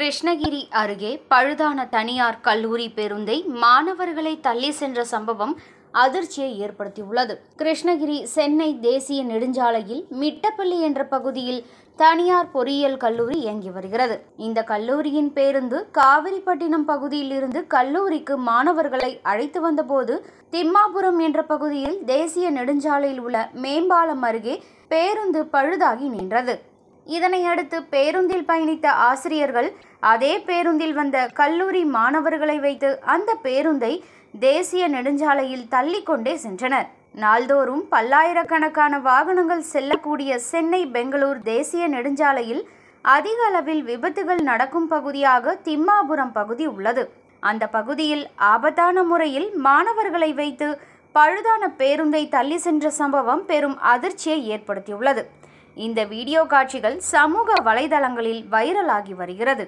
கிருஷ்ணகிரி அருகே பழுதான தனியார் கல்லூரி பேருந்தை மாணவர்களை தள்ளி சென்ற சம்பவம் அதிர்ச்சியை ஏற்படுத்தியுள்ளது கிருஷ்ணகிரி சென்னை தேசிய நெடுஞ்சாலையில் மிட்டப்பள்ளி என்ற பகுதியில் தனியார் பொறியியல் கல்லூரி இயங்கி வருகிறது இந்த கல்லூரியின் பேருந்து காவிரிப்பட்டினம் பகுதியில் இருந்து கல்லூரிக்கு மாணவர்களை அழைத்து வந்தபோது திம்மாபுரம் என்ற பகுதியில் தேசிய நெடுஞ்சாலையில் உள்ள மேம்பாலம் அருகே பேருந்து பழுதாகி நின்றது இதனையடுத்து பேருந்தில் பயணித்த ஆசிரியர்கள் அதே பேருந்தில் வந்த கல்லூரி மாணவர்களை வைத்து அந்த பேருந்தை தேசிய நெடுஞ்சாலையில் தள்ளிக்கொண்டே சென்றனர் நாள்தோறும் பல்லாயிரக்கணக்கான வாகனங்கள் செல்லக்கூடிய சென்னை பெங்களூர் தேசிய நெடுஞ்சாலையில் அதிக அளவில் விபத்துகள் நடக்கும் பகுதியாக திம்மாபுரம் பகுதி உள்ளது அந்த பகுதியில் ஆபத்தான முறையில் மாணவர்களை வைத்து பழுதான பேருந்தை தள்ளி சென்ற சம்பவம் பெரும் அதிர்ச்சியை ஏற்படுத்தியுள்ளது இந்த வீடியோ காட்சிகள் சமூக வலைதளங்களில் வைரலாகி வருகிறது